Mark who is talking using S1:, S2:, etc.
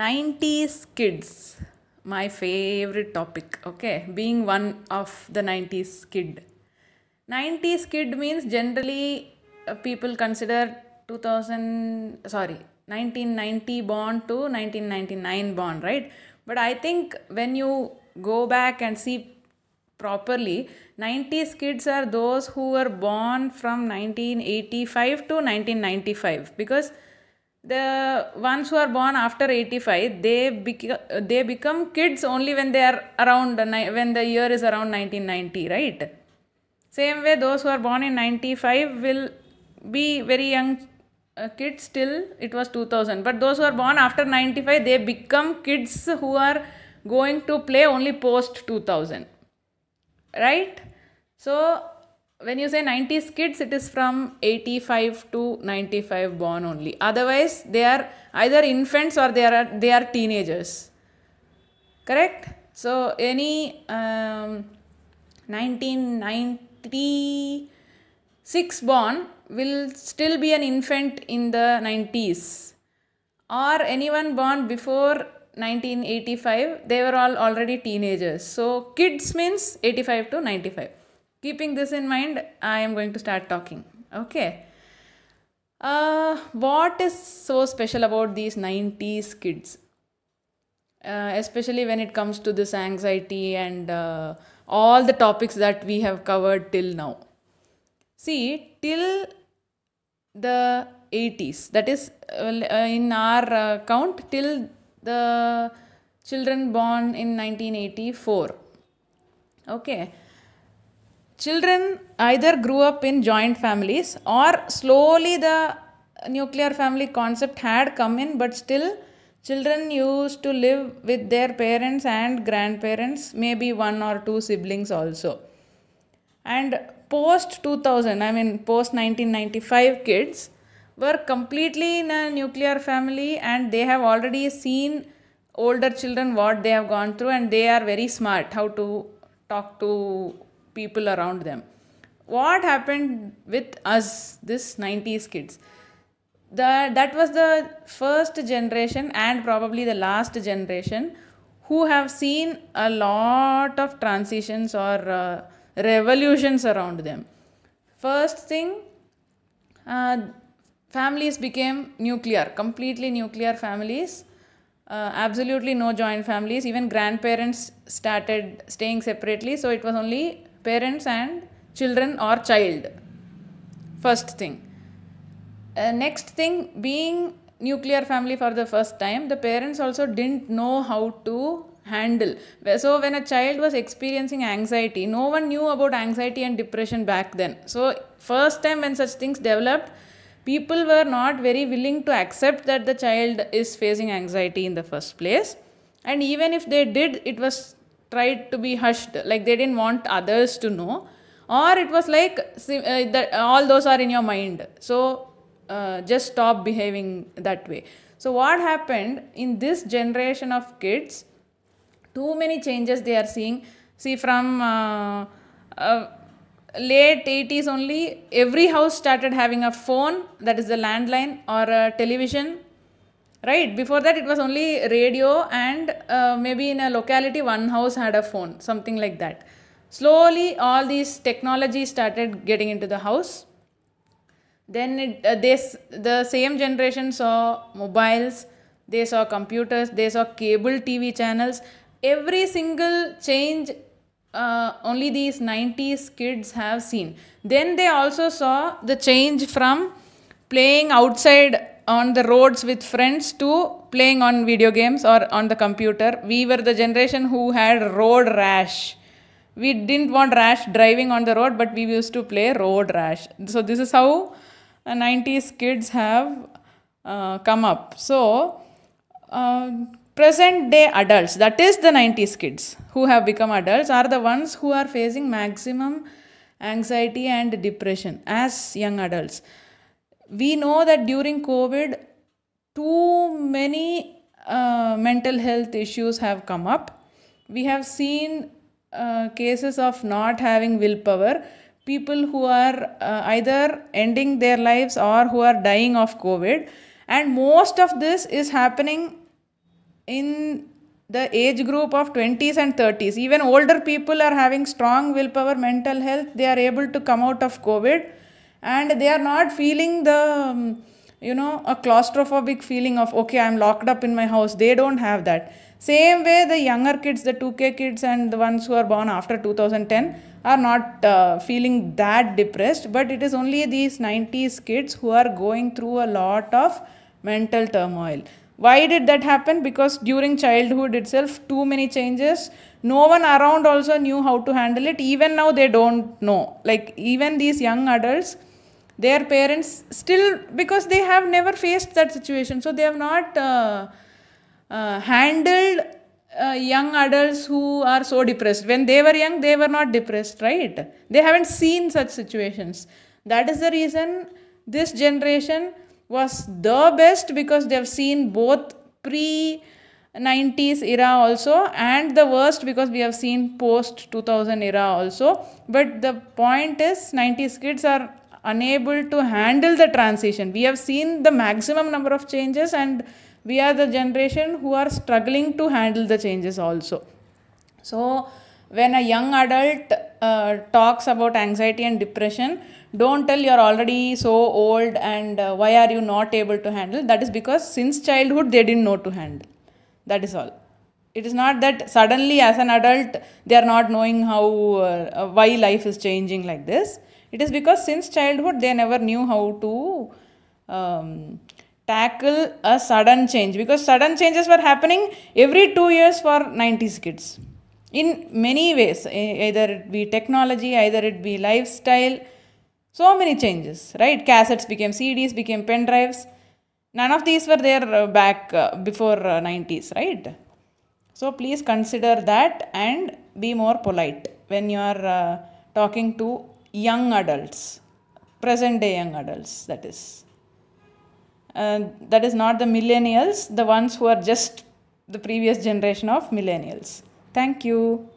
S1: 90s kids my favorite topic okay being one of the 90s kid 90s kid means generally uh, people consider 2000 sorry 1990 born to 1999 born right but i think when you go back and see properly 90s kids are those who were born from 1985 to 1995 because the ones who are born after 85 they become they become kids only when they are around when the year is around 1990 right same way those who are born in 95 will be very young uh, kids till it was 2000 but those who are born after 95 they become kids who are going to play only post 2000 right so when you say 90s kids it is from 85 to 95 born only otherwise they are either infants or they are they are teenagers correct so any um, 1996 born will still be an infant in the 90s or anyone born before 1985 they were all already teenagers so kids means 85 to 95 Keeping this in mind, I am going to start talking. Okay. Uh, what is so special about these 90s kids? Uh, especially when it comes to this anxiety and uh, all the topics that we have covered till now. See, till the 80s, that is uh, in our uh, count, till the children born in 1984. Okay Children either grew up in joint families or slowly the nuclear family concept had come in, but still children used to live with their parents and grandparents, maybe one or two siblings also. And post 2000, I mean post 1995 kids were completely in a nuclear family and they have already seen older children what they have gone through and they are very smart how to talk to people around them. What happened with us, this 90s kids? The, that was the first generation and probably the last generation who have seen a lot of transitions or uh, revolutions around them. First thing, uh, families became nuclear, completely nuclear families. Uh, absolutely no joint families even grandparents started staying separately so it was only parents and children or child first thing uh, next thing being nuclear family for the first time the parents also didn't know how to handle so when a child was experiencing anxiety no one knew about anxiety and depression back then so first time when such things developed people were not very willing to accept that the child is facing anxiety in the first place and even if they did it was tried to be hushed like they didn't want others to know or it was like uh, that all those are in your mind so uh, just stop behaving that way so what happened in this generation of kids too many changes they are seeing see from uh, uh, late 80s only every house started having a phone that is the landline or a television right before that it was only radio and uh, maybe in a locality one house had a phone something like that slowly all these technologies started getting into the house then it, uh, they, the same generation saw mobiles they saw computers they saw cable tv channels every single change uh, only these 90s kids have seen then they also saw the change from playing outside on the roads with friends to playing on video games or on the computer. We were the generation who had road rash. We didn't want rash driving on the road, but we used to play road rash. So, this is how 90s uh, kids have uh, come up. So, uh, present day adults, that is the 90s kids who have become adults, are the ones who are facing maximum anxiety and depression as young adults we know that during COVID, too many uh, mental health issues have come up. We have seen uh, cases of not having willpower, people who are uh, either ending their lives or who are dying of COVID. And most of this is happening in the age group of 20s and 30s. Even older people are having strong willpower, mental health, they are able to come out of COVID and they are not feeling the um, you know a claustrophobic feeling of okay i'm locked up in my house they don't have that same way the younger kids the 2k kids and the ones who are born after 2010 are not uh, feeling that depressed but it is only these 90s kids who are going through a lot of mental turmoil why did that happen because during childhood itself too many changes no one around also knew how to handle it even now they don't know like even these young adults their parents still because they have never faced that situation so they have not uh, uh, handled uh, young adults who are so depressed when they were young they were not depressed right they haven't seen such situations that is the reason this generation was the best because they have seen both pre 90s era also and the worst because we have seen post 2000 era also but the point is 90s kids are unable to handle the transition. We have seen the maximum number of changes and we are the generation who are struggling to handle the changes also. So, when a young adult uh, talks about anxiety and depression, don't tell you're already so old and uh, why are you not able to handle. That is because since childhood they didn't know to handle. That is all. It is not that suddenly as an adult they are not knowing how, uh, why life is changing like this. It is because since childhood they never knew how to um, tackle a sudden change because sudden changes were happening every two years for 90s kids in many ways, either it be technology, either it be lifestyle. So many changes, right? Cassettes became CDs, became pen drives. None of these were there uh, back uh, before 90s, uh, right? So please consider that and be more polite when you are uh, talking to young adults, present day young adults, that is. Uh, that is not the millennials, the ones who are just the previous generation of millennials. Thank you.